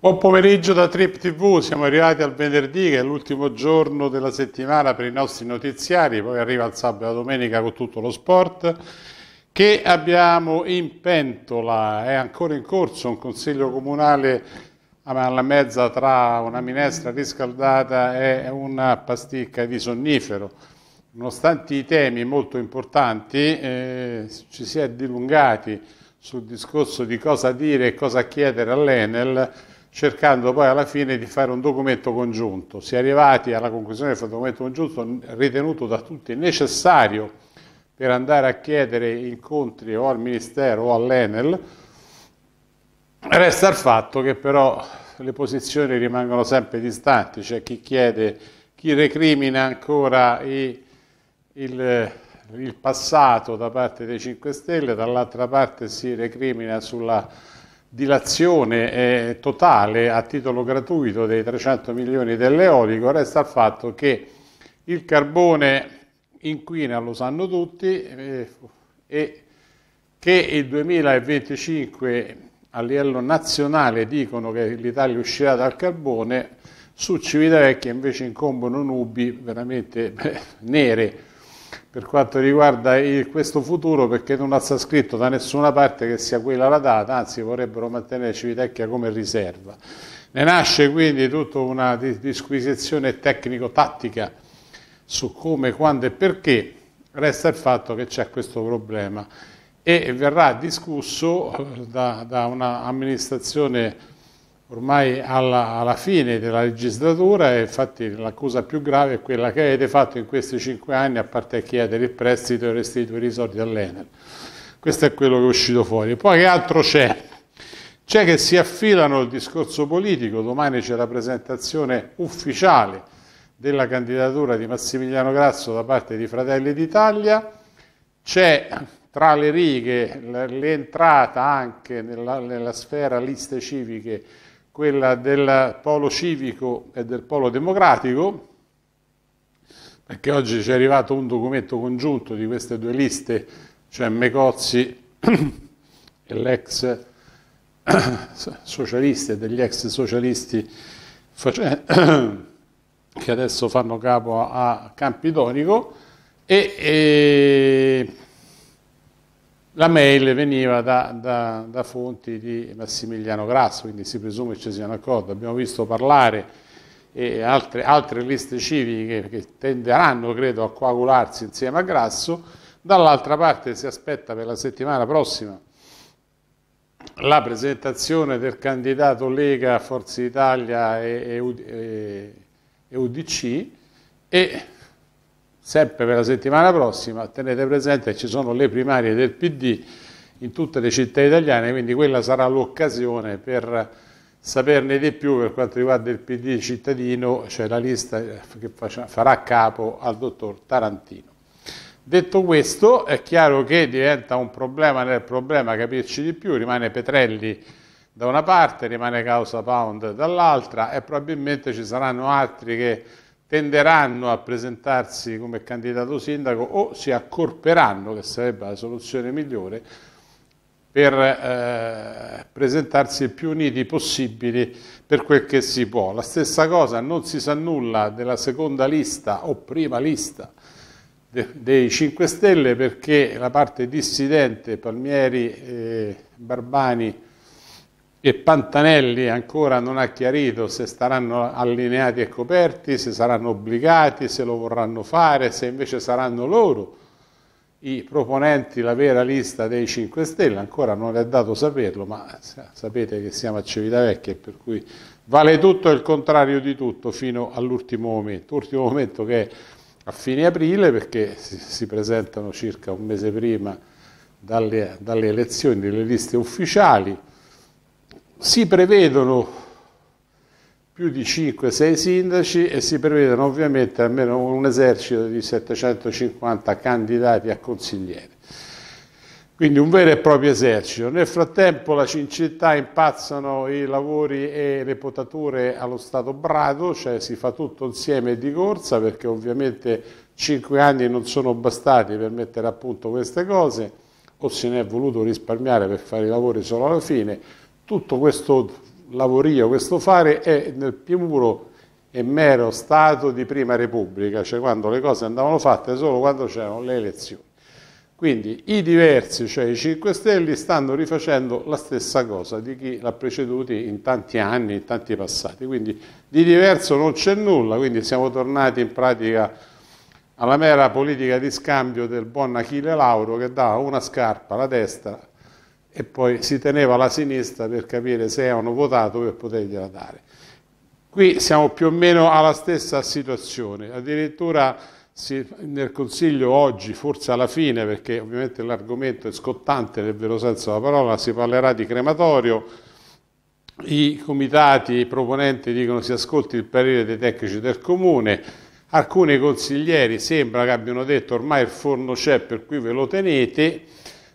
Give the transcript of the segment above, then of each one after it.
Buon pomeriggio da Trip TV, siamo arrivati al venerdì che è l'ultimo giorno della settimana per i nostri notiziari, poi arriva il sabato e la domenica con tutto lo sport che abbiamo in pentola, è ancora in corso un consiglio comunale alla mezza tra una minestra riscaldata e una pasticca di sonnifero. Nonostante i temi molto importanti eh, ci si è dilungati sul discorso di cosa dire e cosa chiedere all'Enel, cercando poi alla fine di fare un documento congiunto. Si è arrivati alla conclusione del documento congiunto ritenuto da tutti necessario per andare a chiedere incontri o al Ministero o all'Enel, resta il fatto che però le posizioni rimangono sempre distanti, c'è cioè chi chiede, chi recrimina ancora i, il, il passato da parte dei 5 Stelle, dall'altra parte si recrimina sulla dilazione eh, totale a titolo gratuito dei 300 milioni dell'eolico, resta il fatto che il carbone inquina, lo sanno tutti, eh, e che il 2025 a livello nazionale dicono che l'Italia uscirà dal carbone, su Civitavecchia invece incombono nubi veramente beh, nere per quanto riguarda il, questo futuro perché non ha scritto da nessuna parte che sia quella la data, anzi vorrebbero mantenere Civitecchia come riserva. Ne nasce quindi tutta una disquisizione tecnico-tattica su come, quando e perché, resta il fatto che c'è questo problema e verrà discusso da, da un'amministrazione ormai alla, alla, fine della legislatura e infatti l'accusa più grave è quella che avete fatto in questi cinque anni a parte chiedere il prestito e restituire i soldi all'Ener. Questo è quello che è uscito fuori. Poi che altro c'è? C'è che si affilano il discorso politico, domani c'è la presentazione ufficiale della candidatura di Massimiliano Grasso da parte di Fratelli d'Italia, c'è tra le righe l'entrata anche nella, nella sfera liste civiche quella del polo civico e del polo democratico, perché oggi ci è arrivato un documento congiunto di queste due liste, cioè Mecozzi e l'ex socialista e degli ex socialisti che adesso fanno capo a Campidonico e, e la mail veniva da, da, da fonti di Massimiliano Grasso, quindi si presume ci sia un accordo. Abbiamo visto parlare e eh, altre, altre liste civiche che tenderanno, credo, a coagularsi insieme a Grasso. Dall'altra parte si aspetta per la settimana prossima la presentazione del candidato Lega, Forza Italia e, e, e UDC e sempre per la settimana prossima, tenete presente che ci sono le primarie del PD in tutte le città italiane, quindi quella sarà l'occasione per saperne di più per quanto riguarda il PD cittadino, cioè la lista che farà capo al dottor Tarantino. Detto questo, è chiaro che diventa un problema nel problema capirci di più, rimane Petrelli da una parte, rimane Causa Pound dall'altra e probabilmente ci saranno altri che tenderanno a presentarsi come candidato sindaco o si accorperanno, che sarebbe la soluzione migliore, per eh, presentarsi il più uniti possibili per quel che si può. La stessa cosa, non si sa nulla della seconda lista o prima lista de dei 5 Stelle perché la parte dissidente, Palmieri, eh, Barbani, e Pantanelli ancora non ha chiarito se staranno allineati e coperti, se saranno obbligati, se lo vorranno fare, se invece saranno loro i proponenti la vera lista dei 5 Stelle, ancora non è dato saperlo, ma sapete che siamo a Civitavecchia per cui vale tutto il contrario di tutto fino all'ultimo momento, ultimo momento che è a fine aprile perché si, presentano circa un mese prima dalle, dalle elezioni delle liste ufficiali, si prevedono più di 5-6 sindaci e si prevedono ovviamente almeno un esercito di 750 candidati a consigliere. Quindi un vero e proprio esercito. Nel frattempo la città impazzano i lavori e le potature allo stato brado, cioè si fa tutto insieme di corsa perché ovviamente 5 anni non sono bastati per mettere a punto queste cose o se ne è voluto risparmiare per fare i lavori solo alla fine tutto questo lavorio, questo fare è nel più puro e mero stato di prima repubblica, cioè quando le cose andavano fatte solo quando c'erano le elezioni. Quindi i diversi, cioè i 5 Stelle, stanno rifacendo la stessa cosa di chi l'ha preceduti in tanti anni, in tanti passati. Quindi di diverso non c'è nulla, quindi siamo tornati in pratica alla mera politica di scambio del buon Achille Lauro che dava una scarpa alla destra e poi si teneva la sinistra per capire se avevano votato per potergliela dare. Qui siamo più o meno alla stessa situazione, addirittura si, nel Consiglio oggi, forse alla fine, perché ovviamente l'argomento è scottante nel vero senso della parola, si parlerà di crematorio, i comitati, i proponenti dicono si ascolti il parere dei tecnici del Comune, alcuni consiglieri sembra che abbiano detto ormai il forno c'è per cui ve lo tenete,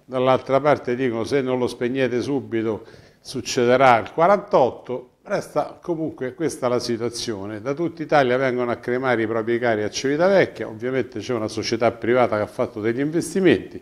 dall'altra parte dicono se non lo spegnete subito succederà il 48, resta comunque questa la situazione. Da tutta Italia vengono a cremare i propri cari a Civitavecchia, ovviamente c'è una società privata che ha fatto degli investimenti,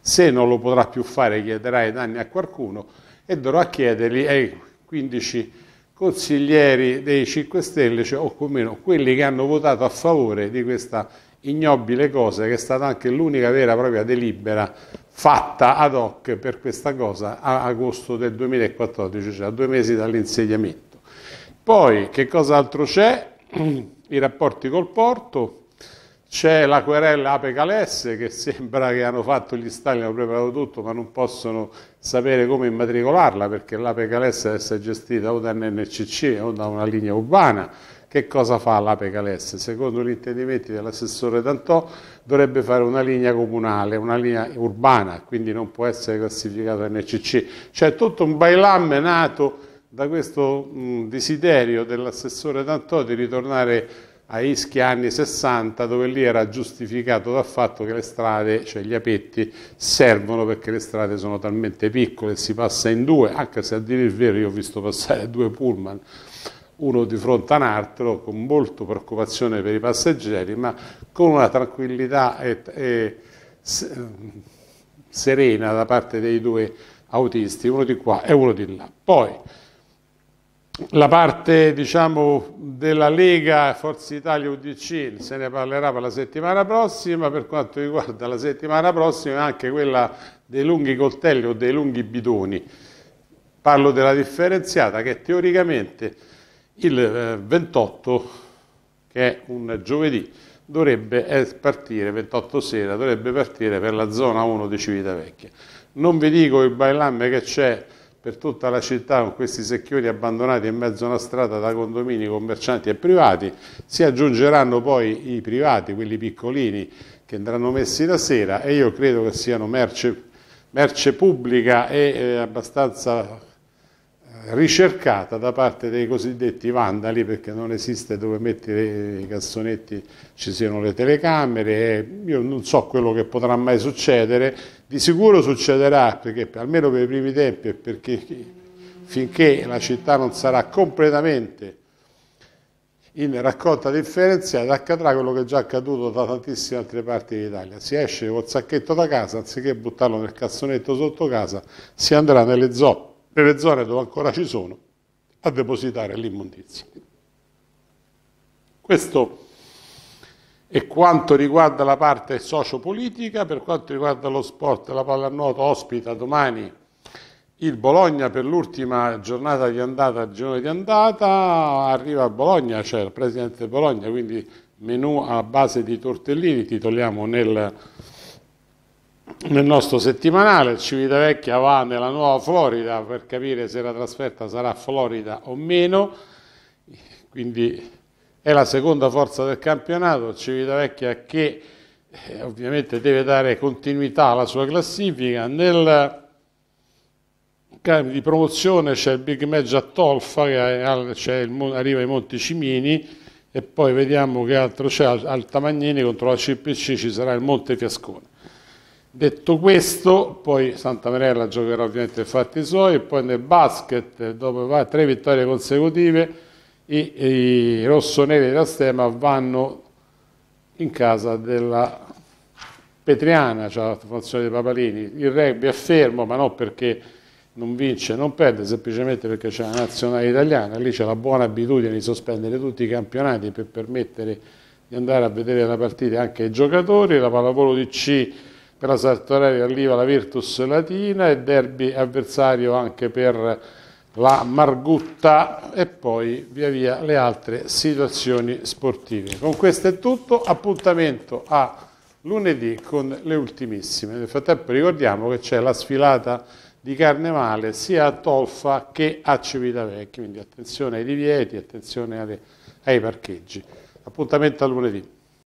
se non lo potrà più fare chiederà i danni a qualcuno e dovrà chiederli ai 15 consiglieri dei 5 Stelle, cioè, o almeno quelli che hanno votato a favore di questa ignobile cosa che è stata anche l'unica vera e propria delibera fatta ad hoc per questa cosa a agosto del 2014, cioè a due mesi dall'insediamento. Poi che cosa altro c'è? I rapporti col porto, c'è la querella Ape Calesse che sembra che hanno fatto gli stalli, hanno preparato tutto ma non possono sapere come immatricolarla perché l'Ape Calesse deve essere gestita o da NNCC o da una linea urbana che cosa fa l'Ape Calesse? Secondo gli intendimenti dell'assessore Tantò dovrebbe fare una linea comunale, una linea urbana, quindi non può essere classificata NCC. C'è tutto un bailam nato da questo mh, desiderio dell'assessore Tantò di ritornare a Ischia anni 60 dove lì era giustificato dal fatto che le strade, cioè gli apetti, servono perché le strade sono talmente piccole, si passa in due, anche se a dire il vero io ho visto passare due pullman uno di fronte a un altro con molta preoccupazione per i passeggeri, ma con una tranquillità e, e serena da parte dei due autisti, uno di qua e uno di là. Poi la parte diciamo, della Lega Forza Italia UDC se ne parlerà per la settimana prossima, per quanto riguarda la settimana prossima è anche quella dei lunghi coltelli o dei lunghi bidoni. Parlo della differenziata che teoricamente il 28, eh, che è un giovedì, dovrebbe eh, partire, 28 sera, dovrebbe partire per la zona 1 di Civitavecchia. Non vi dico il bailamme che c'è per tutta la città con questi secchioni abbandonati in mezzo a una strada da condomini, commercianti e privati, si aggiungeranno poi i privati, quelli piccolini, che andranno messi da sera e io credo che siano merce, merce pubblica e eh, abbastanza ricercata da parte dei cosiddetti vandali perché non esiste dove mettere i cassonetti ci siano le telecamere io non so quello che potrà mai succedere di sicuro succederà perché almeno per i primi tempi e perché finché la città non sarà completamente in raccolta differenziata accadrà quello che è già accaduto da tantissime altre parti d'Italia. Si esce col sacchetto da casa, anziché buttarlo nel cassonetto sotto casa, si andrà nelle zoppe nelle zone dove ancora ci sono, a depositare l'immondizia. Questo è quanto riguarda la parte sociopolitica, per quanto riguarda lo sport, la pallanuoto ospita domani il Bologna per l'ultima giornata di andata, il giorno di andata, arriva a Bologna, c'è il presidente Bologna, quindi menù a base di tortellini, titoliamo nel nel nostro settimanale. Civitavecchia va nella nuova Florida per capire se la trasferta sarà Florida o meno, quindi è la seconda forza del campionato, Civitavecchia che eh, ovviamente deve dare continuità alla sua classifica. Nel campo di promozione c'è il big match a Tolfa, che il, arriva ai Monti Cimini, e poi vediamo che altro c'è, al Tamagnini contro la CPC ci sarà il Monte Fiascone. Detto questo, poi Santa Marella giocherà ovviamente fatti suoi e poi nel basket, dopo tre vittorie consecutive, i, i rossoneri della Stema vanno in casa della Petriana, cioè la formazione dei Papalini. Il rugby è fermo, ma non perché non vince, non perde, semplicemente perché c'è la nazionale italiana, lì c'è la buona abitudine di sospendere tutti i campionati per permettere di andare a vedere la partita anche ai giocatori, la pallavolo di C per la Sartorelli arriva la Virtus Latina e derby avversario anche per la Margutta e poi via via le altre situazioni sportive. Con questo è tutto, appuntamento a lunedì con le ultimissime. Nel frattempo ricordiamo che c'è la sfilata di carnevale sia a Tolfa che a Civitavecchia, quindi attenzione ai divieti, attenzione alle, ai parcheggi. Appuntamento a lunedì.